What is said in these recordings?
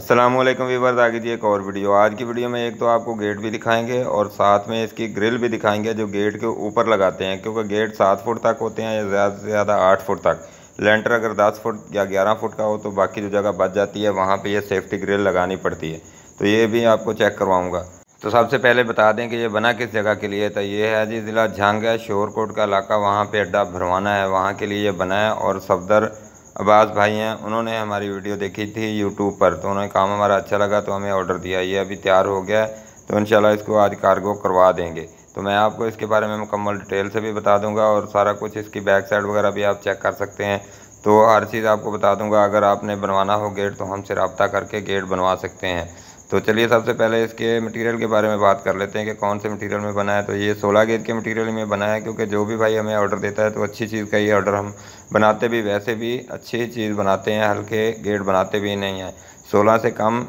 Aslam Weaver आगे जी एक और वीडियो आज की वीडियो में एक तो आपको गेट भी दिखाएंगे और साथ में इसकी ग्रिल भी दिखाएंगे जो गेट के ऊपर लगाते हैं क्योंकि गेट सात फुट तक होते हैं या ज़्यादा से ज़्यादा आठ फुट तक लेंटर अगर दस फुट या ग्यारह फुट का हो तो बाकी जो जगह बच जाती है वहाँ पर यह सेफ्टी ग्रिल लगानी पड़ती है तो ये भी आपको चेक करवाऊँगा तो सबसे पहले बता दें कि ये बना किस जगह के लिए तो ये है जी ज़िला झांग है शोरकोट का इलाका वहाँ पर अड्डा भरवाना है वहाँ के लिए ये बना है और सफदर अब्बास भाई हैं उन्होंने हमारी वीडियो देखी थी यूट्यूब पर तो उन्होंने काम हमारा अच्छा लगा तो हमें ऑर्डर दिया ये अभी तैयार हो गया है तो इन इसको आज कार्गो करवा देंगे तो मैं आपको इसके बारे में मुकम्मल डिटेल से भी बता दूंगा और सारा कुछ इसकी बैक साइड वगैरह भी आप चेक कर सकते हैं तो हर चीज़ आपको बता दूंगा अगर आपने बनवाना हो गेट तो हमसे रबता करके गेट बनवा सकते हैं तो चलिए सबसे पहले इसके मटेरियल के बारे में बात कर लेते हैं कि कौन से मटेरियल में बना है तो ये सोलह गेज के मटेरियल में बना है क्योंकि जो भी भाई हमें ऑर्डर देता है तो अच्छी चीज़ का ही ऑर्डर हम बनाते भी वैसे भी अच्छी चीज़ बनाते हैं हल्के गेट बनाते भी नहीं हैं सोलह से कम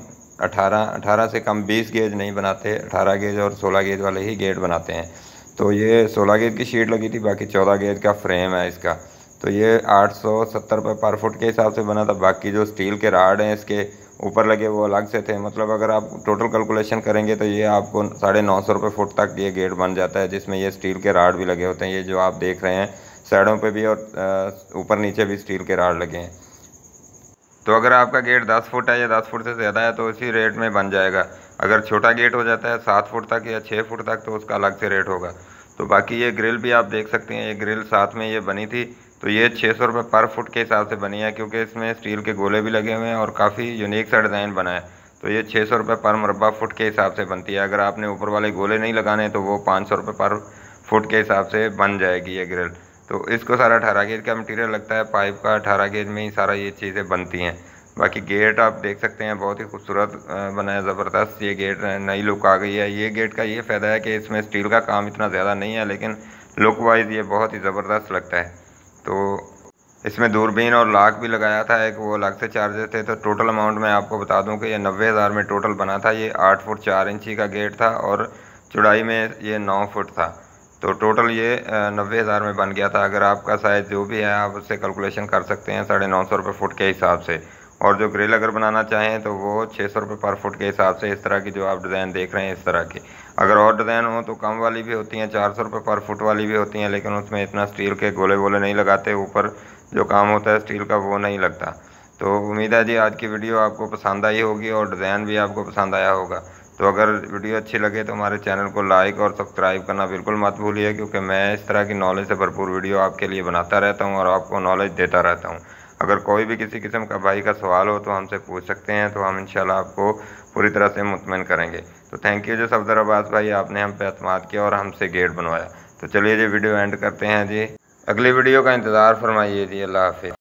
अठारह अठारह से कम बीस गेज नहीं बनाते अठारह गेज और सोलह गेज वाले ही गेट बनाते हैं तो ये सोलह गेज की शीट लगी थी बाकी चौदह गेज का फ्रेम है इसका तो ये आठ सौ सत्तर रुपये पर फुट के हिसाब से बना था बाकी जो स्टील के राड हैं इसके ऊपर लगे वो अलग से थे मतलब अगर आप टोटल कैलकुलेशन करेंगे तो ये आपको साढ़े नौ सौ रुपये फुट तक ये गेट बन जाता है जिसमें ये स्टील के राड भी लगे होते हैं ये जो आप देख रहे हैं साइडों पे भी और ऊपर नीचे भी स्टील के राड लगे हैं तो अगर आपका गेट दस फुट है या दस फुट से ज़्यादा है तो उसी रेट में बन जाएगा अगर छोटा गेट हो जाता है सात फुट तक या छः फुट तक तो उसका अलग से रेट होगा तो बाकी ये ग्रिल भी आप देख सकते हैं ये ग्रिल साथ में ये बनी थी तो ये छः सौ रुपये पर फुट के हिसाब से बनी है क्योंकि इसमें स्टील के गोले भी लगे हुए हैं और काफ़ी यूनिक सा डिज़ाइन बना है तो ये छः सौ रुपये पर मरबा फुट के हिसाब से बनती है अगर आपने ऊपर वाले गोले नहीं लगाने तो वो पाँच सौ रुपये पर फुट के हिसाब से बन जाएगी ये ग्रिल तो इसको सारा अठारह गेज का मटीरियल लगता है पाइप का अठारह गेज में ही सारा ये चीज़ें बनती हैं बाकी गेट आप देख सकते हैं बहुत ही खूबसूरत बना है ज़बरदस्त ये गेट नई लुक आ गई है ये गेट का ये फ़ायदा है कि इसमें स्टील का काम इतना ज़्यादा नहीं है लेकिन लुक वाइज ये बहुत ही ज़बरदस्त लगता है तो इसमें दूरबीन और लाख भी लगाया था एक वो अलग से चार्जेस थे तो टोटल अमाउंट मैं आपको बता दूं कि ये नब्बे हज़ार में टोटल बना था ये आठ फुट चार इंची का गेट था और चौड़ाई में ये नौ फुट था तो टोटल ये नब्बे हज़ार में बन गया था अगर आपका साइज़ जो भी है आप उससे कैलकुलेशन कर सकते हैं साढ़े नौ सौ रुपये फ़ुट के हिसाब से और जो ग्रिल अगर बनाना चाहें तो वो छः सौ रुपये पर फुट के हिसाब से इस तरह की जो आप डिज़ाइन देख रहे हैं इस तरह की अगर और डिज़ाइन हो तो कम वाली भी होती हैं चार सौ रुपये पर फुट वाली भी होती हैं लेकिन उसमें इतना स्टील के गोले गोले नहीं लगाते ऊपर जो काम होता है स्टील का वो नहीं लगता तो उम्मीद है जी आज की वीडियो आपको पसंद आई होगी और डिज़ाइन भी आपको पसंद आया होगा तो अगर वीडियो अच्छी लगे तो हमारे चैनल को लाइक और सब्सक्राइब करना बिल्कुल मत भूलिए क्योंकि मैं इस तरह की नॉलेज से भरपूर वीडियो आपके लिए बनाता रहता हूँ और आपको नॉलेज देता रहता हूँ अगर कोई भी किसी किस्म का भाई का सवाल हो तो हमसे पूछ सकते हैं तो हम इंशाल्लाह आपको पूरी तरह से मुतमिन करेंगे तो थैंक यू जो सफदर अब्बास भाई आपने हम पे अतमाद किया और हमसे गेट बनवाया तो चलिए जी वीडियो एंड करते हैं जी अगली वीडियो का इंतज़ार फरमाइए जी अल्लाह हाफि